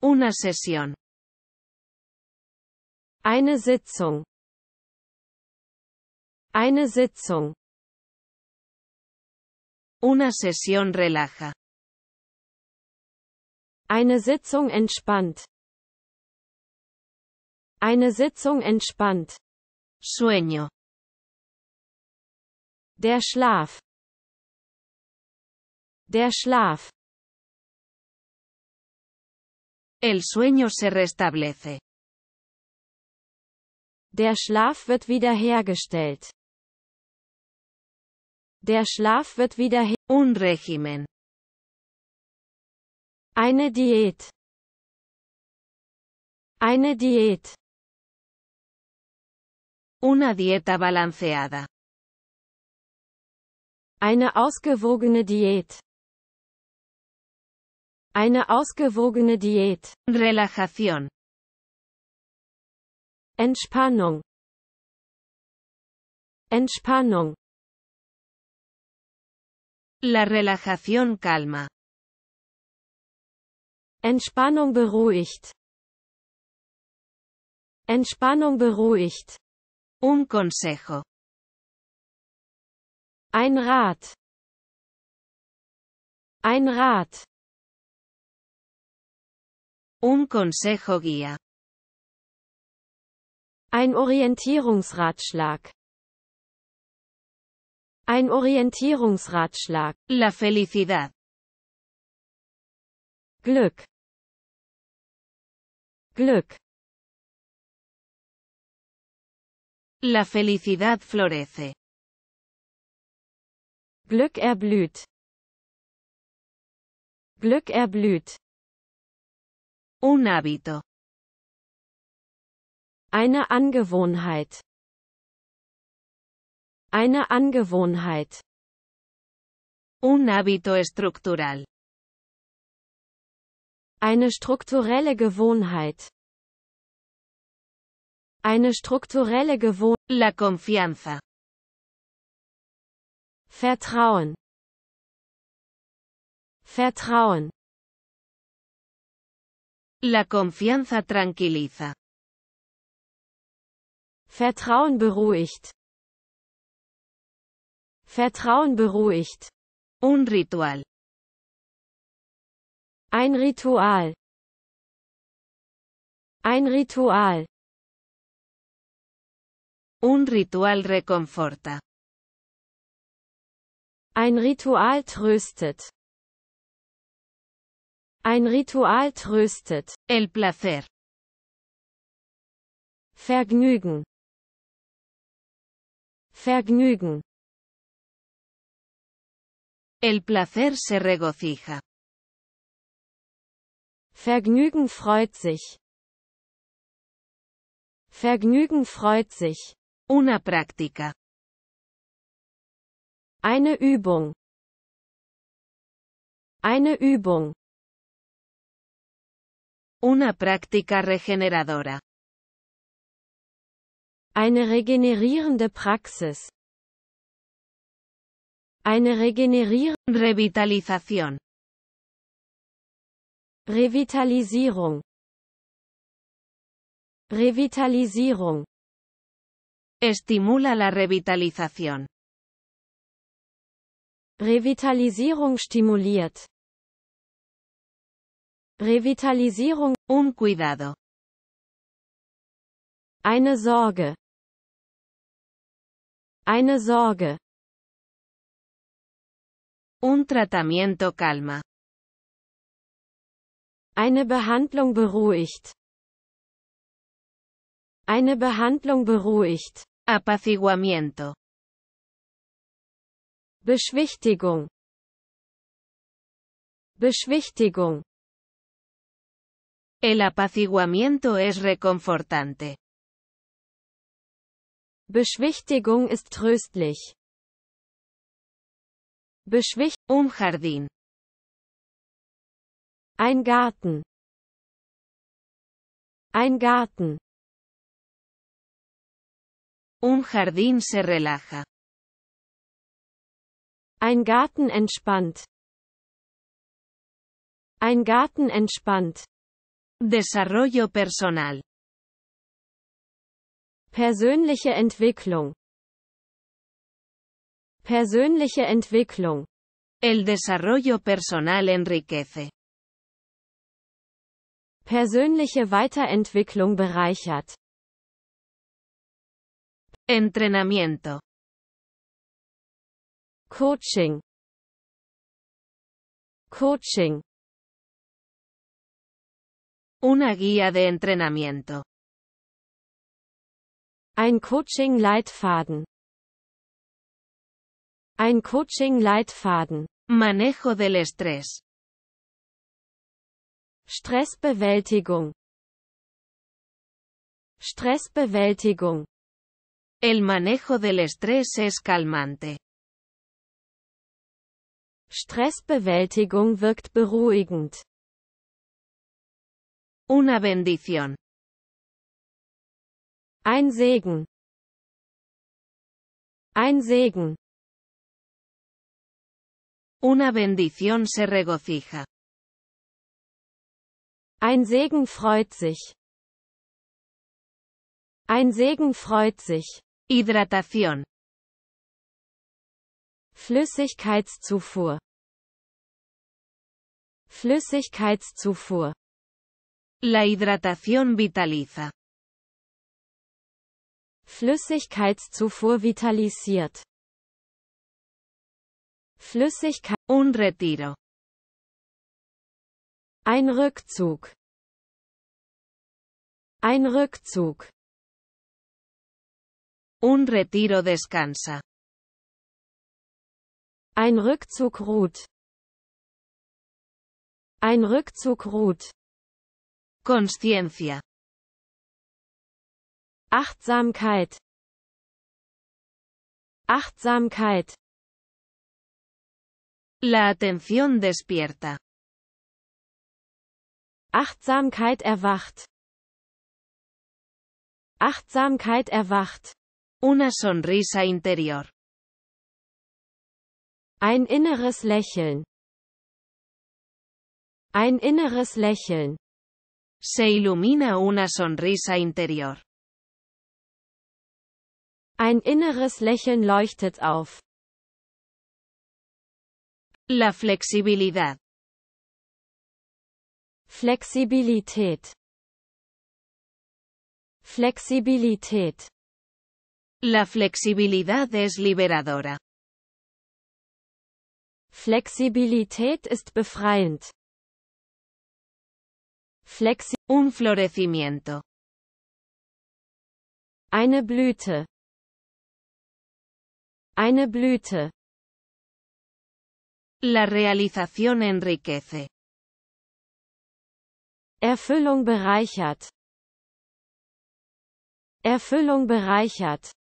Una sesión. Eine Sitzung. Eine Sitzung. Una sesión relaja. Eine Sitzung entspannt. Eine Sitzung entspannt. Sueño. Der Schlaf. Der Schlaf. El sueño se restablece. Der Schlaf wird wiederhergestellt. Der Schlaf wird wiederhergestellt. un régimen. Eine Diät. Eine Diät. Una dieta balanceada. Eine ausgewogene Diät. Eine ausgewogene Diät. Relajación. Entspannung. Entspannung. La relajación calma. Entspannung beruhigt. Entspannung beruhigt. Un consejo. Ein Rat. Ein Rat. Un consejo guía. Ein Orientierungsratschlag. Ein Orientierungsratschlag. La felicidad. Glück. Glück. La felicidad florece. Glück erblüht. Glück erblüht. Un hábito. Eine Angewohnheit. Eine Angewohnheit. Un hábito estructural. Eine strukturelle Gewohnheit. Eine strukturelle Gewohnheit. La confianza. Vertrauen. Vertrauen. La confianza tranquiliza. Vertrauen beruhigt. Vertrauen beruhigt. Un ritual. Ein Ritual. Ein Ritual. Un ritual reconforta. Ein Ritual tröstet. Ein Ritual tröstet. El placer. Vergnügen. Vergnügen. El placer se regocija. Vergnügen freut sich. Vergnügen freut sich. Una práctica. Eine Übung. Eine Übung. Una práctica regeneradora. Eine regenerierende Praxis. Eine regenerierende Revitalisation. Revitalisierung. Revitalisierung. Estimula la Revitalisation. Revitalisierung stimuliert. Revitalisierung, un cuidado. Eine Sorge. Eine Sorge. Un tratamiento calma. Eine Behandlung beruhigt. Eine Behandlung beruhigt. Apaciguamiento. Beschwichtigung. Beschwichtigung. El apaciguamiento es reconfortante. Beschwichtigung ist tröstlich. Beschwicht un jardín. Ein Garten. Ein Garten. Un jardín se relaja. Ein Garten entspannt. Ein Garten entspannt. Desarrollo personal. Persönliche Entwicklung. Persönliche Entwicklung. El desarrollo personal enriquece. Persönliche Weiterentwicklung bereichert. Entrenamiento. Coaching. Coaching. Una guía de entrenamiento. Ein Coaching-Leitfaden. Ein Coaching-Leitfaden. Manejo del estrés. Stressbewältigung. Stressbewältigung. El manejo del estrés es calmante. Stressbewältigung wirkt beruhigend. Una bendición. Ein Segen. Ein Segen. Una bendición se regocija. Ein Segen freut sich. Ein Segen freut sich. Hidratación. Flüssigkeitszufuhr. Flüssigkeitszufuhr. La hidratación vitaliza. Flüssigkeitszufuhr vitalisiert. Flüssigkeit. Un retiro. Ein Rückzug. Ein Rückzug. Un retiro descansa. Ein Rückzug ruht. Ein Rückzug ruht. Consciencia. Achtsamkeit. Achtsamkeit. La atención despierta. Achtsamkeit erwacht. Achtsamkeit erwacht. Una sonrisa interior. Ein inneres Lächeln. Ein inneres Lächeln. Se ilumina una sonrisa interior. Ein inneres Lächeln leuchtet auf. La flexibilidad. Flexibilität. Flexibilität. La flexibilidad es liberadora. Flexibilität ist befreiend. Flexi un florecimiento. Eine Blüte. Eine Blüte. La realización enriquece. Erfüllung bereichert. Erfüllung bereichert.